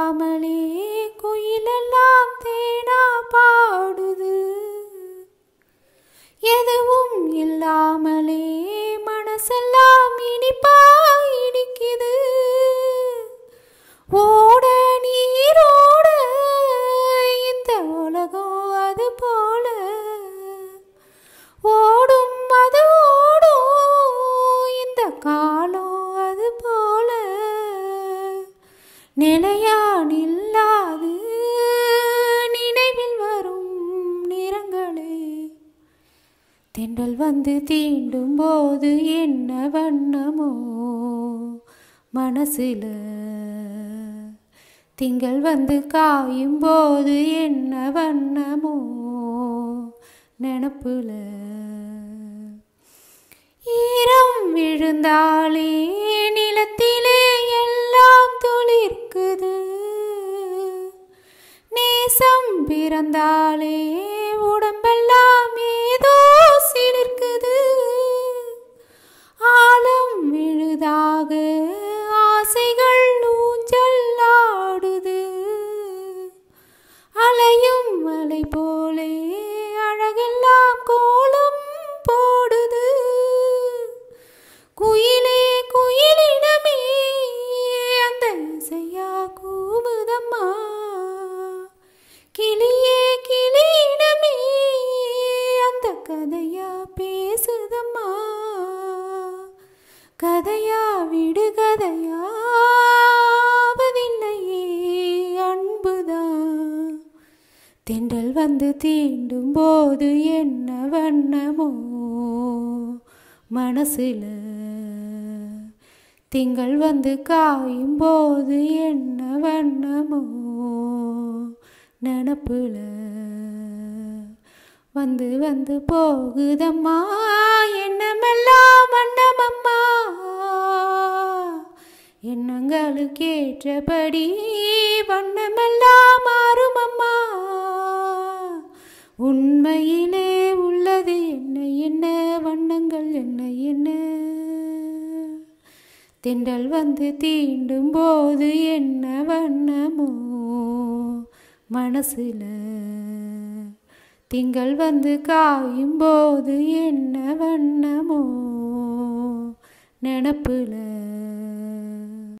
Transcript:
காணாமலே குயிலெல்லாம் தேனா பாடுது எதுவும் இல்லாமலே மனசெல்லாம் இனிப்பா இனிக்குது ஓட நீரோட இந்த உலகம் அது போல ஓடும் அது ஓடும் இந்த காலம் அது போல நிலையா தென்றல் வந்து தீண்டும் போது என்ன வண்ணமோ மனசில் திங்கள் வந்து காயும் போது என்ன வண்ணமோ நினப்புல ஈரம் விழுந்தாலே நிலத்திலே எல்லாம் துளிர்க்குது நேசம் பிறந்தாலே உடம்பெல்லாம் போலே அழகெல்லாம் கோலம் போடுது குயிலே குயிலிடமே அந்த இசையா கூவுதம்மா கிளியே கிளியிடமே அந்த கதையா பேசுதம்மா கதையா விடு தென்றல் வந்து தீண்டும் போது என்ன வண்ணமோ மனசில் திங்கள் வந்து காயும் போது என்ன வண்ணமோ நினப்புல வந்து வந்து போகுதம்மா என்னமெல்லாம் வண்ணமம்மா எண்ணங்களுக்கு ஏற்றபடி வண்ண திண்டல் வந்து தீண்டும் போது என்ன வண்ணமோ மனசில் திங்கள் வந்து காயும் போது என்ன வண்ணமோ நினப்பில்